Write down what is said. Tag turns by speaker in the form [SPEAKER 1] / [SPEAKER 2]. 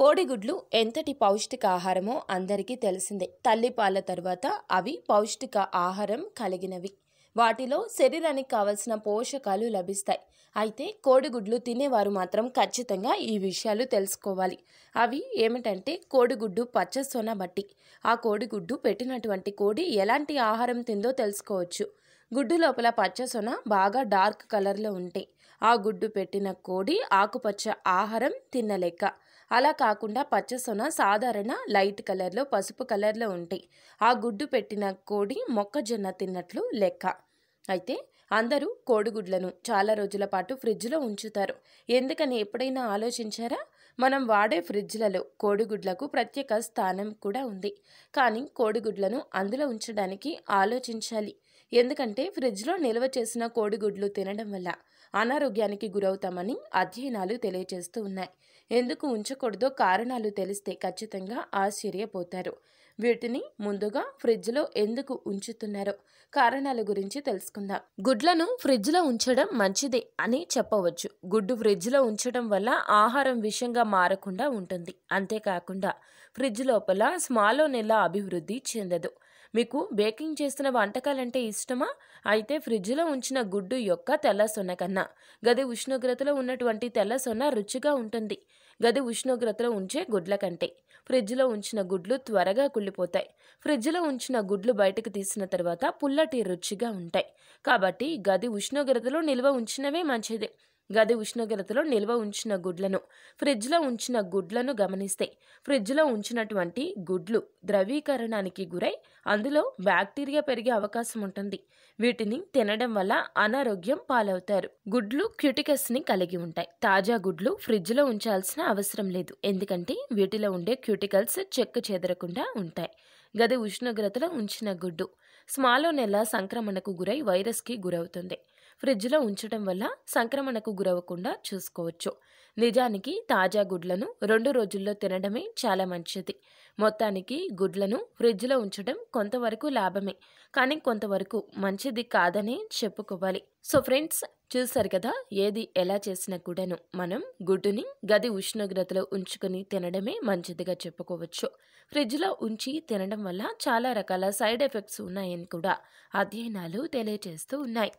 [SPEAKER 1] కోడిగుడ్లు ఎంతటి పౌష్టిక ఆహారమో అందరికీ తెలిసిందే తల్లిపాల తర్వాత అవి పౌష్టిక ఆహారం కలిగినవి వాటిలో శరీరానికి కావలసిన పోషకాలు లభిస్తాయి అయితే కోడిగుడ్లు తినేవారు మాత్రం ఖచ్చితంగా ఈ విషయాలు తెలుసుకోవాలి అవి ఏమిటంటే కోడిగుడ్డు పచ్చసొన బట్టి ఆ కోడిగుడ్డు పెట్టినటువంటి కోడి ఎలాంటి ఆహారం తిందో తెలుసుకోవచ్చు గుడ్డు లోపల పచ్చసొన బాగా డార్క్ కలర్లో ఉంటాయి ఆ గుడ్డు పెట్టిన కోడి ఆకుపచ్చ ఆహారం తినలేక అలా కాకుండా పచ్చసొన సాధారణ లైట్ కలర్లో పసుపు కలర్లో ఉంటాయి ఆ గుడ్డు పెట్టిన కోడి మొక్కజొన్న తిన్నట్లు లెక్క అయితే అందరూ కోడిగుడ్లను చాలా రోజుల పాటు ఫ్రిడ్జ్లో ఉంచుతారు ఎందుకని ఎప్పుడైనా ఆలోచించారా మనం వాడే ఫ్రిడ్జ్లలో కోడిగుడ్లకు ప్రత్యేక స్థానం కూడా ఉంది కానీ కోడిగుడ్లను అందులో ఉంచడానికి ఆలోచించాలి ఎందుకంటే ఫ్రిడ్జ్లో నిల్వ చేసిన కోడిగుడ్లు తినడం వల్ల అనారోగ్యానికి గురవుతామని అధ్యయనాలు తెలియజేస్తూ ఉన్నాయి ఎందుకు ఉంచకూడదో కారణాలు తెలిస్తే ఖచ్చితంగా ఆశ్చర్యపోతారు వీటిని ముందుగా ఫ్రిడ్జ్లో ఎందుకు ఉంచుతున్నారో కారణాల గురించి తెలుసుకుందాం గుడ్లను ఫ్రిడ్జ్లో ఉంచడం మంచిదే అని చెప్పవచ్చు గుడ్డు ఫ్రిడ్జ్లో ఉంచడం వల్ల ఆహారం విషంగా మారకుండా ఉంటుంది అంతేకాకుండా ఫ్రిడ్జ్ లోపల స్మాలో నెల అభివృద్ధి చెందదు మీకు బేకింగ్ చేసిన వంటకాలంటే ఇష్టమా అయితే ఫ్రిడ్జ్లో ఉంచిన గుడ్డు యొక్క తెల్ల సొన్న కన్నా గది ఉష్ణోగ్రతలో ఉన్నటువంటి తెల్ల సొన్న రుచిగా ఉంటుంది గది ఉష్ణోగ్రతలో ఉంచే గుడ్ల కంటే ఫ్రిడ్జ్లో ఉంచిన గుడ్లు త్వరగా కుళ్ళిపోతాయి ఫ్రిడ్జ్లో ఉంచిన గుడ్లు బయటకు తీసిన తర్వాత పుల్లటి రుచిగా ఉంటాయి కాబట్టి గది ఉష్ణోగ్రతలో నిల్వ ఉంచినవే మంచిది గది ఉష్ణోగ్రతలో నిల్వ ఉంచిన గుడ్లను ఫ్రిడ్జ్లో ఉంచిన గుడ్లను గమనిస్తే ఫ్రిడ్జ్లో ఉంచినటువంటి గుడ్లు ద్రవీకరణానికి గురై అందులో బ్యాక్టీరియా పెరిగే అవకాశం ఉంటుంది వీటిని తినడం వల్ల అనారోగ్యం పాలవుతారు గుడ్లు క్యూటికస్ని కలిగి ఉంటాయి తాజా గుడ్లు ఫ్రిడ్జ్లో ఉంచాల్సిన అవసరం లేదు ఎందుకంటే వీటిలో ఉండే క్యూటికల్స్ చెక్క చెదరకుండా ఉంటాయి గది ఉష్ణోగ్రతలో ఉంచిన గుడ్డు స్మాలో నెల సంక్రమణకు గురై వైరస్కి గురవుతుంది ఫ్రిడ్జ్లో ఉంచడం వల్ల సంక్రమణకు గురవకుండా చూసుకోవచ్చు నిజానికి తాజా గుడ్లను రెండు రోజుల్లో తినడమే చాలా మంచిది మొత్తానికి గుడ్లను ఫ్రిడ్జ్లో ఉంచడం కొంతవరకు లాభమే కానీ కొంతవరకు మంచిది కాదని చెప్పుకోవాలి సో ఫ్రెండ్స్ చూసారు కదా ఏది ఎలా చేసినా కూడాను మనం గుడ్డుని గది ఉష్ణోగ్రతలో ఉంచుకొని తినడమే మంచిదిగా చెప్పుకోవచ్చు ఫ్రిడ్జ్లో ఉంచి తినడం వల్ల చాలా రకాల సైడ్ ఎఫెక్ట్స్ ఉన్నాయని కూడా అధ్యయనాలు తెలియజేస్తూ ఉన్నాయి